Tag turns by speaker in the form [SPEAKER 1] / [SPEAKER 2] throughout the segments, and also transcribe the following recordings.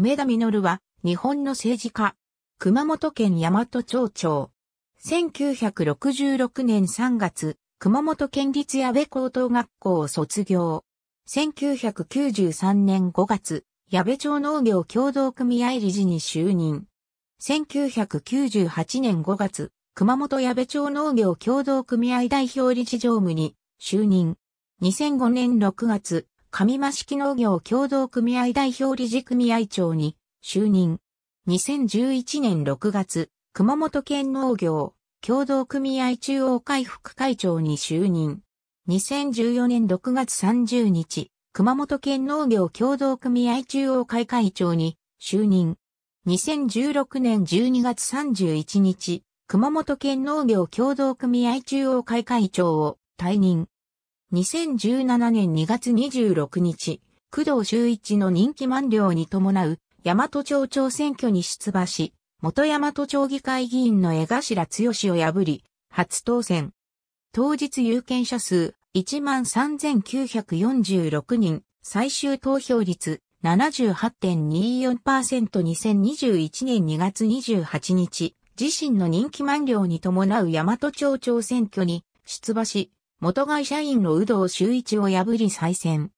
[SPEAKER 1] 梅田実は、日本の政治家。熊本県山都町長。1966年3月、熊本県立矢部高等学校を卒業。1993年5月、矢部町農業協同組合理事に就任。1998年5月、熊本矢部町農業協同組合代表理事常務に就任。2005年6月、上間式農業協同組合代表理事組合長に就任。2011年6月、熊本県農業協同組合中央会副会長に就任。2014年6月30日、熊本県農業協同組合中央会会長に就任。2016年12月31日、熊本県農業協同組合中央会会長を退任。2017年2月26日、工藤修一の任期満了に伴う、大和町長選挙に出馬し、元大和町議会議員の江頭剛を破り、初当選。当日有権者数13,946人、最終投票率 78.24%2021 年2月28日、自身の任期満了に伴う大和町長選挙に出馬し、元会社員の有働修一を破り再選。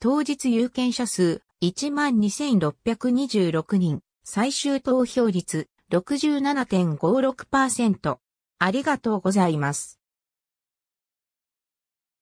[SPEAKER 1] 当日有権者数12,626人、最終投票率67.56%。ありがとうございます。